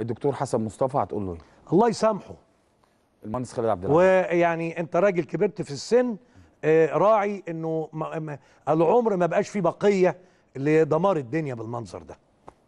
الدكتور حسن مصطفى هتقول له ايه؟ الله يسامحه المهندس خالد عبد الله. ويعني انت راجل كبرت في السن آه، راعي انه العمر ما بقاش فيه بقيه لدمار الدنيا بالمنظر ده